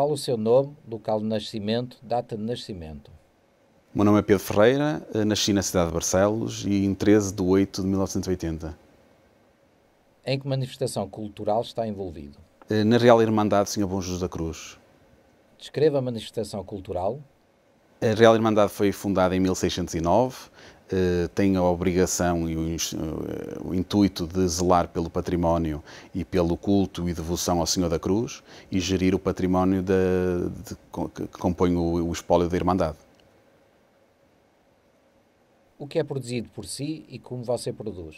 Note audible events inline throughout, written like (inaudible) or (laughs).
Qual o seu nome, local de nascimento, data de nascimento? O meu nome é Pedro Ferreira, eh, nasci na cidade de Barcelos e em 13 de 8 de 1980. Em que manifestação cultural está envolvido? Eh, na Real Irmandade Senhor Bom Jesus da Cruz. Descreva a manifestação cultural. A Real Irmandade foi fundada em 1609 eh, tem a obrigação e o, eh, o, intuito de zelar pelo património e pelo culto e devoção ao Senhor da Cruz e gerir o património de, de, que compõe o, o espólio da Irmandade. O que é produzido por si e como você produz?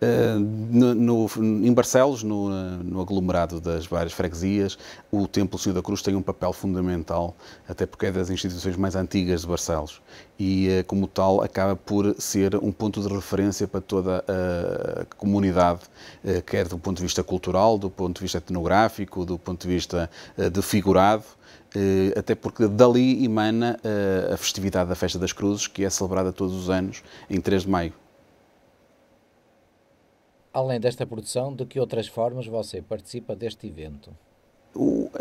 Eh, no, no, em Barcelos, no, no, aglomerado das várias freguesias, o Templo Senhor da Cruz tem um papel fundamental, até porque é das instituições mais antigas de Barcelos e, eh, como tal, acaba por ser um ponto de referência para toda a comunidade, eh, quer do ponto de vista cultural, do ponto de vista etnográfico, do ponto de vista de figurado até porque dali emana a festividade da Festa das Cruzes, que é celebrada todos os anos em 3 de maio. Além desta produção, de que outras formas você participa deste evento?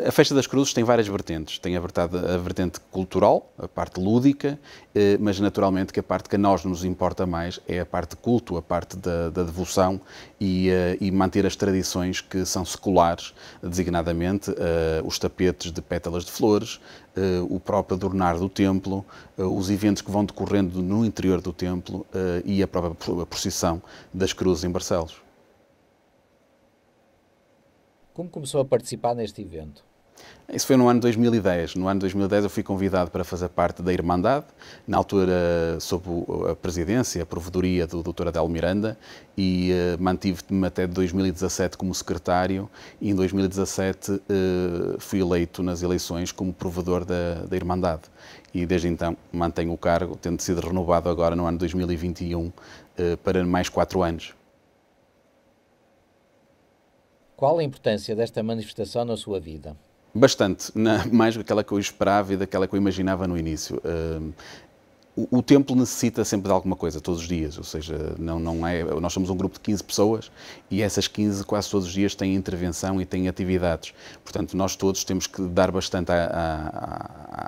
a Festa das Cruzes tem várias vertentes. Tem a, a vertente cultural, a parte lúdica, eh, mas naturalmente que a parte que a nós nos importa mais é a parte de culto, a parte da, da devoção e, eh, e, manter as tradições que são seculares, designadamente eh, os tapetes de pétalas de flores, o próprio adornar do templo, os eventos que vão decorrendo no interior do templo e a própria procissão das cruzes em Barcelos. Como começou a participar neste evento? Isso foi no ano 2010. No ano 2010 eu fui convidado para fazer parte da Irmandade, na altura eh, sob a presidência, a provedoria do Dr. Adel Miranda, e uh, mantive-me até 2017 como secretário e em 2017 uh, eh, fui eleito nas eleições como provedor da, da Irmandade. E desde então mantenho o cargo, tendo sido renovado agora no ano 2021 uh, para mais quatro anos. Qual a importância desta manifestação na sua vida? Bastante, na, (laughs) mais daquela que eu esperava e daquela que eu imaginava no início. Uh, o, o templo necessita sempre de alguma coisa, todos os dias, ou seja, não, não é, nós somos um grupo de 15 pessoas e essas 15 quase todos os dias têm intervenção e têm atividades. Portanto, nós todos temos que dar bastante a, a,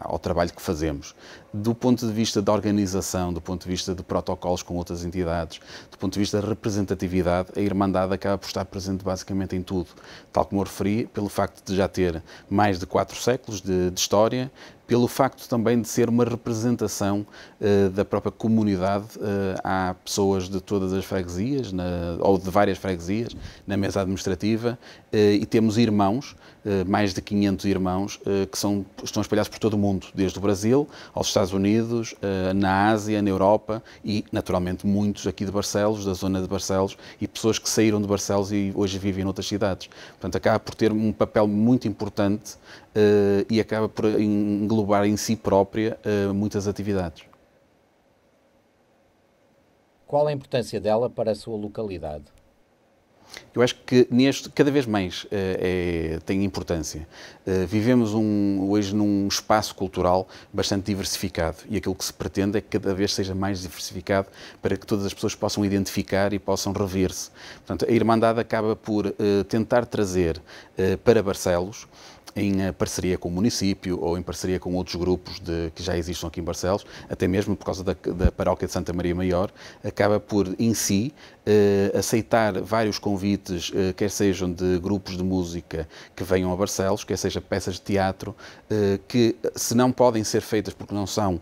a, ao trabalho que fazemos. Do ponto de vista da organização, do ponto de vista de protocolos com outras entidades, do ponto de vista da representatividade, a Irmandade acaba por estar presente basicamente em tudo, tal como eu referi, pelo facto de já ter mais de quatro séculos de, de história, pelo facto também de ser uma representação uh, da própria comunidade. Uh, há pessoas de todas as freguesias, na, ou de várias freguesias, na mesa administrativa, eh, e temos irmãos eh, mais de 500 irmãos eh, que são, estão espalhados por todo o mundo, desde o Brasil aos Estados Unidos, eh, na Ásia, na Europa e, naturalmente, muitos aqui de Barcelos, da zona de Barcelos, e pessoas que saíram de Barcelos e hoje vivem em outras cidades. Portanto, acaba por ter um papel muito importante e acaba por englobar em si própria muitas atividades. Qual a importância dela para a sua localidade? Eu acho que neste, cada vez mais, eh, é, tem importância. Eh, vivemos um, hoje num espaço cultural bastante diversificado e aquilo que se pretende é que cada vez seja mais diversificado para que todas as pessoas possam identificar e possam rever-se. Portanto, a Irmandade acaba por eh, tentar trazer para Barcelos em parceria com o município ou em parceria com outros grupos de, que já existem aqui em Barcelos, até mesmo por causa da, da paróquia de Santa Maria Maior, acaba por, em si, uh, aceitar vários convites, uh, quer sejam de grupos de música que venham a Barcelos, quer seja peças de teatro, uh, que se não podem ser feitas porque não são,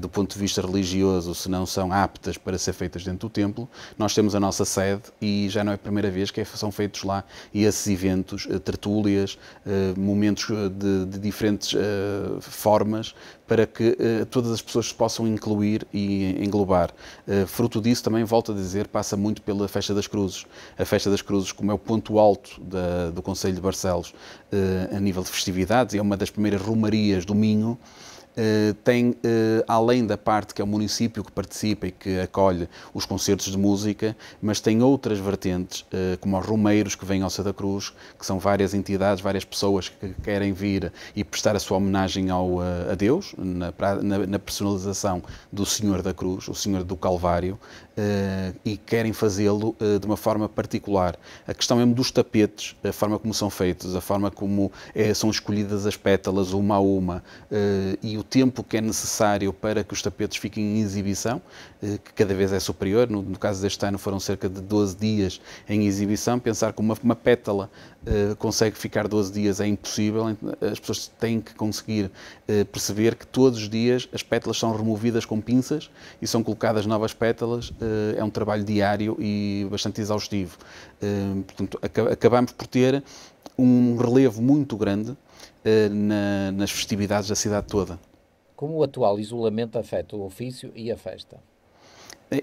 do ponto de vista religioso, se não são aptas para ser feitas dentro do templo, nós temos a nossa sede e já não é a primeira vez que é, são feitos lá esses eventos, tertúlias, momentos de, de diferentes formas para que eh, todas as pessoas se possam incluir e englobar. Eh, fruto disso, também volto a dizer, passa muito pela Festa das Cruzes. A Festa das Cruzes, como é o ponto alto da, do Conselho de Barcelos eh, a nível de festividades, é uma das primeiras romarias do Minho. Eh, tem, uh, além da parte que é o município que participa e que acolhe os concertos de música, mas tem outras vertentes, uh, como os romeiros que vêm ao Santa Cruz, que são várias entidades, várias pessoas que querem vir e prestar a sua homenagem ao, a Deus, na, na, na, personalização do Senhor da Cruz, o Senhor do Calvário, e querem fazê-lo de uma forma particular. A questão é mesmo dos tapetes, a forma como são feitos, a forma como é, são escolhidas as pétalas uma a uma, e o o tempo que é necessário para que os tapetes fiquem em exibição, eh, que cada vez é superior, no, no caso deste ano foram cerca de 12 dias em exibição, pensar que uma, uma pétala uh, consegue ficar 12 dias é impossível, as pessoas têm que conseguir uh, perceber que todos os dias as pétalas são removidas com pinças e são colocadas novas pétalas, uh, é um trabalho diário e bastante exaustivo. Portanto, ac acabamos por ter um relevo muito grande na, nas festividades da cidade toda. Como o atual isolamento afeta o ofício e a festa?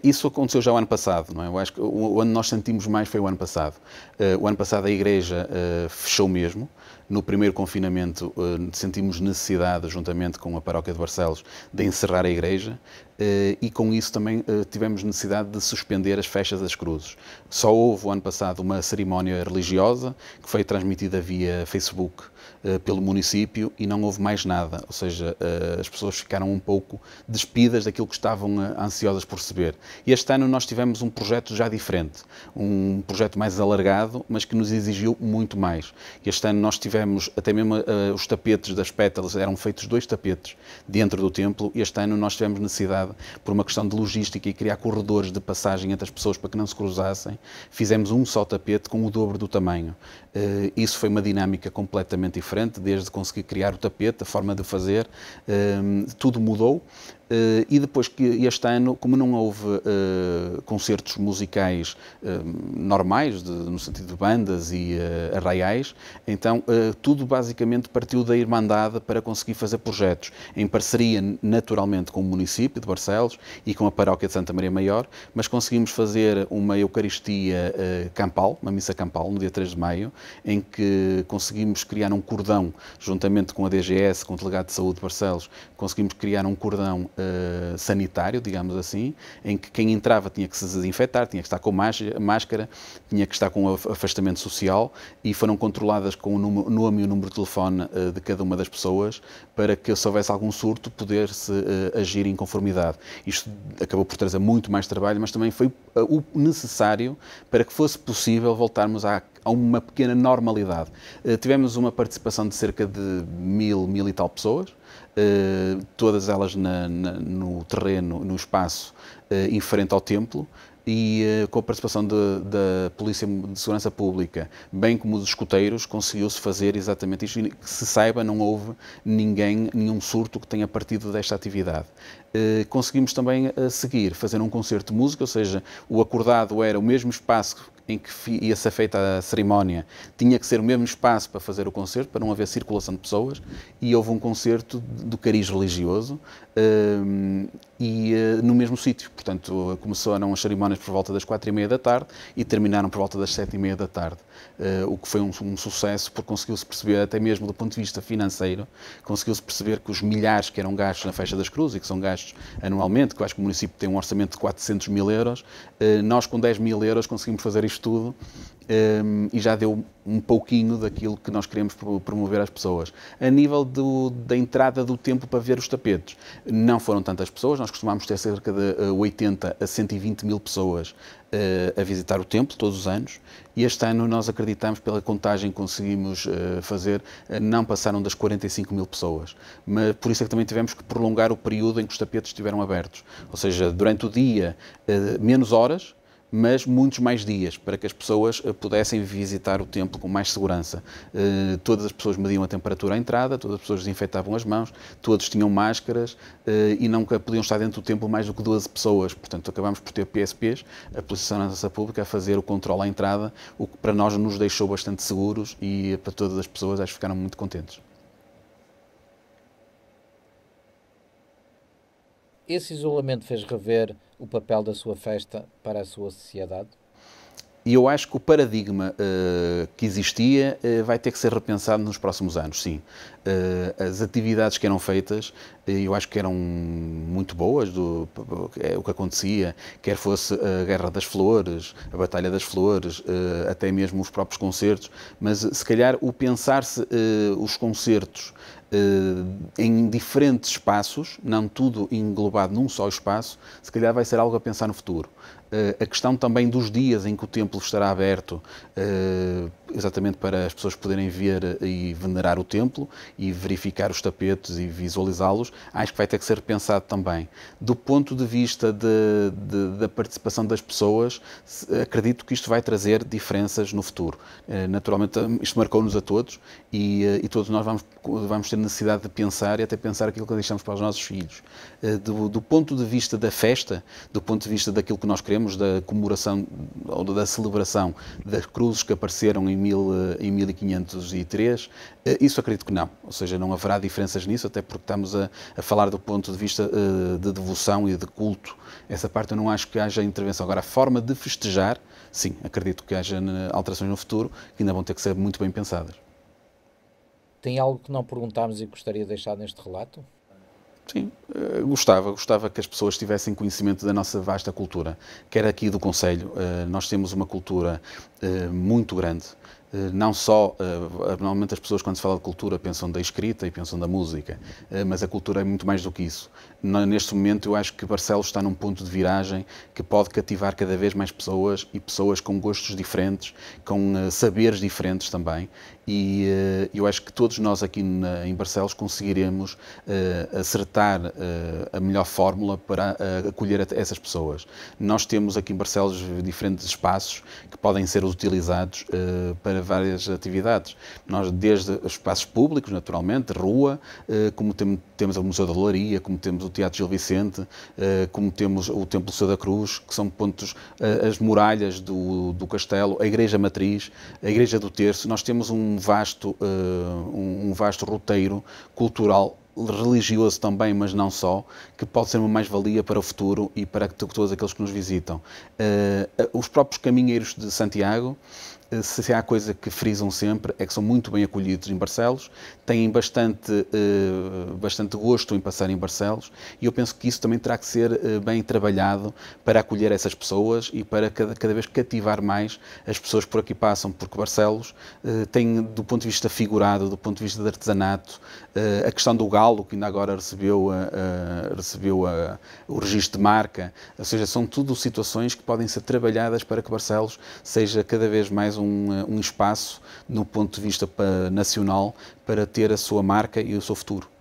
Isso aconteceu já o ano passado, não é? Eu acho que o ano nós sentimos mais foi o ano passado. Uh, o ano passado a Igreja uh, fechou mesmo. No primeiro confinamento uh, sentimos necessidade, juntamente com a Paróquia de Barcelos, de encerrar a Igreja. Eh, e com isso também eh, tivemos necessidade de suspender as festas das cruzes. Só houve o ano passado uma cerimónia religiosa que foi transmitida via Facebook eh, pelo município e não houve mais nada, ou seja, as pessoas ficaram um pouco despidas daquilo que estavam ansiosas por receber. E este ano nós tivemos um projeto já diferente, um projeto mais alargado, mas que nos exigiu muito mais. Este ano nós tivemos até mesmo os tapetes das pétalas, eram feitos dois tapetes dentro do templo, e este ano nós tivemos necessidade por uma questão de logística e criar corredores de passagem entre as pessoas para que não se cruzassem, fizemos um só tapete com o dobro do tamanho. Eh, isso foi uma dinâmica completamente diferente, desde conseguir criar o tapete, a forma de fazer, eh, tudo mudou. Uh, e depois que este ano, como não houve uh, concertos musicais uh, normais, de, no sentido de bandas e arraiais, então tudo basicamente partiu da Irmandade para conseguir fazer projetos em parceria naturalmente com o município de Barcelos e com a paróquia de Santa Maria Maior, mas conseguimos fazer uma Eucaristia campal, uma missa campal, no dia 3 de maio, em que conseguimos criar um cordão, juntamente com a DGS, com o Delegado de Saúde de Barcelos, conseguimos criar um cordão eh, sanitário, digamos assim, em que quem entrava tinha que se desinfetar, tinha que estar com máscara, tinha que estar com afastamento social e foram controladas com o nome e o número de telefone eh, de cada uma das pessoas para que se houvesse algum surto poder-se eh, agir em conformidade. Isto acabou por trazer muito mais trabalho, mas também foi o necessário para que fosse possível voltarmos à, a uma pequena normalidade. tivemos uma participação de cerca de mil, mil e tal pessoas, eh, todas elas na, na, no terreno, no espaço, eh, em frente ao templo, e eh, com a participação da Polícia de Segurança Pública, bem como dos escuteiros, conseguiu-se fazer exatamente isto. E, que se saiba, não houve ninguém, nenhum surto que tenha partido desta atividade. conseguimos também seguir, fazer um concerto de música, ou seja, o acordado era o mesmo espaço em que ia ser feita a cerimónia tinha que ser o mesmo espaço para fazer o concerto, para não haver circulação de pessoas, e houve um concerto do cariz religioso um, e uh, no mesmo sítio. Portanto, começaram as cerimónias por volta das quatro e meia da tarde e terminaram por volta das sete e meia da tarde, uh, o que foi um, um sucesso porque conseguiu-se perceber, até mesmo do ponto de vista financeiro, conseguiu-se perceber que os milhares que eram gastos na Festa das Cruzes e que são gastos anualmente, que eu acho que o município tem um orçamento de 400 mil euros, uh, nós com 10 mil euros conseguimos fazer isto estudo um, ehm, e já deu um pouquinho daquilo que nós queremos promover às pessoas. A nível do, da entrada do tempo para ver os tapetes, não foram tantas pessoas, nós costumámos ter cerca de 80 eh, a 120 mil pessoas uh, a visitar o templo todos os anos e este ano nós acreditamos, pela contagem que conseguimos uh, fazer, uh, não passaram das 45 mil pessoas. Mas por isso é que também tivemos que prolongar o período em que os tapetes estiveram abertos. Ou seja, durante o dia, menos horas, mas muitos mais dias, para que as pessoas eh, pudessem visitar o templo com mais segurança. Eh, todas as pessoas mediam a temperatura à entrada, todas as pessoas desinfetavam as mãos, todos tinham máscaras eh, e não podiam estar dentro do templo mais do que 12 pessoas. Portanto, acabamos por ter PSPs, a Polícia de Segurança Pública, a fazer o controle à entrada, o que para nós nos deixou bastante seguros e para todas as pessoas acho que ficaram muito contentes. Esse isolamento fez rever o papel da sua festa para a sua sociedade? E eu acho que o paradigma uh, que existia uh, vai ter que ser repensado nos próximos anos, sim. Uh, as atividades que eram feitas, eu acho que eram muito boas, do, é, o que acontecia, quer fosse a Guerra das Flores, a Batalha das Flores, até mesmo os próprios concertos, mas se calhar o pensar-se os concertos em diferentes espaços, não tudo englobado num só espaço, se calhar vai ser algo a pensar no futuro. Eh, a questão também dos dias em que o templo estará aberto, eh, exatamente para as pessoas poderem ver e venerar o templo e verificar os tapetes e visualizá-los, acho que vai ter que ser pensado também. Do ponto de vista de, de, da participação das pessoas, acredito que isto vai trazer diferenças no futuro. Eh, naturalmente, isto marcou-nos a todos e, eh, e, todos nós vamos, vamos ter necessidade de pensar e até pensar aquilo que deixamos para os nossos filhos. Eh, do, do ponto de vista da festa, do ponto de vista daquilo que nós queremos, da comemoração ou da celebração das cruzes que apareceram em mil, eh, em 1503? Eh, isso acredito que não, ou seja, não haverá diferenças nisso, até porque estamos a, a falar do ponto de vista eh, de devoção e de culto. Essa parte eu não acho que haja intervenção. Agora, a forma de festejar, sim, acredito que haja alterações no futuro que ainda vão ter que ser muito bem pensadas. Tem algo que não perguntámos e gostaria de deixar neste relato? Sim, eh, gostava, gostava que as pessoas tivessem conhecimento da nossa vasta cultura. Quer aqui do Conselho, eh, nós temos uma cultura eh, muito grande. Não só, normalmente as pessoas quando se fala de cultura pensam da escrita e pensam da música, mas a cultura é muito mais do que isso neste momento eu acho que Barcelos está num ponto de viragem que pode cativar cada vez mais pessoas e pessoas com gostos diferentes, com eh, saberes diferentes também. E eh, eu acho que todos nós aqui em Barcelos conseguiremos eh, acertar a melhor fórmula para acolher essas pessoas. Nós temos aqui em Barcelos diferentes espaços que podem ser utilizados para várias atividades. Nós, desde espaços públicos, naturalmente, rua, como temos o Museu da Louraria, como temos o Teatro Gil Vicente, eh, como temos o Templo Santa Cruz, que são pontos, eh, as muralhas do, do castelo, a Igreja Matriz, a Igreja do Terço. Nós temos um vasto, eh, um vasto roteiro cultural religioso também, mas não só, que pode ser uma mais-valia para o futuro e para todos aqueles que nos visitam. Uh, os próprios caminheiros de Santiago se há coisa que frisam sempre é que são muito bem acolhidos em Barcelos, têm bastante, eh, bastante gosto em passar em Barcelos e eu penso que isso também terá que ser eh, bem trabalhado para acolher essas pessoas e para cada, cada vez cativar mais as pessoas por aqui passam, porque Barcelos eh, tem, do ponto de vista figurado, do ponto de vista de artesanato, a questão do galo, que ainda agora recebeu, recebeu o registro de marca, ou seja, são tudo situações que podem ser trabalhadas para que Barcelos seja cada vez mais um, eh, um espaço, no ponto de vista nacional, para ter a sua marca e o seu futuro.